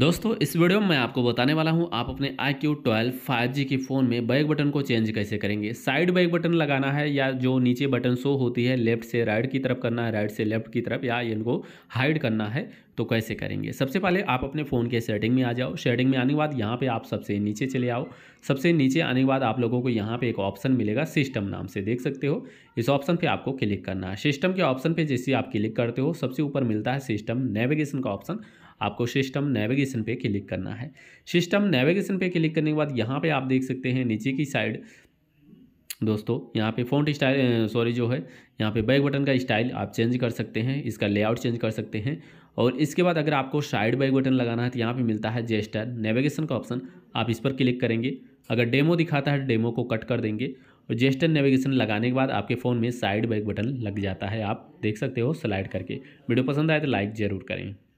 दोस्तों इस वीडियो में मैं आपको बताने वाला हूं आप अपने I Q twelve five G के फ़ोन में बैक बटन को चेंज कैसे करेंगे साइड बैक बटन लगाना है या जो नीचे बटन शो होती है लेफ्ट से राइट की तरफ करना है राइट से लेफ्ट की तरफ या इनको हाइड करना है तो कैसे करेंगे सबसे पहले आप अपने फ़ोन के सेटिंग में आ जाओ सेटिंग में आने के बाद यहाँ पे आप सबसे नीचे चले आओ सबसे नीचे आने के बाद आप लोगों को यहाँ पे एक ऑप्शन मिलेगा सिस्टम नाम से देख सकते हो इस ऑप्शन पे आपको क्लिक करना है सिस्टम के ऑप्शन पे जैसे आप क्लिक करते हो सबसे ऊपर मिलता है सिस्टम नेविगेशन का ऑप्शन आपको सिस्टम नेविगेशन पे क्लिक करना है सिस्टम नेविगेशन पे क्लिक करने के बाद यहाँ पे आप देख सकते हैं नीचे की साइड दोस्तों यहाँ पे फ़ॉन्ट स्टाइल सॉरी जो है यहाँ पे बैक बटन का स्टाइल आप चेंज कर सकते हैं इसका लेआउट चेंज कर सकते हैं और इसके बाद अगर आपको साइड बैक बटन लगाना है तो यहाँ पे मिलता है जेस्टर नेविगेशन का ऑप्शन आप इस पर क्लिक करेंगे अगर डेमो दिखाता है डेमो को कट कर देंगे और जेस्टर नेविगेशन लगाने के बाद आपके फ़ोन में साइड बैक बटन लग जाता है आप देख सकते हो स्लाइड करके वीडियो पसंद आए तो लाइक ज़रूर करें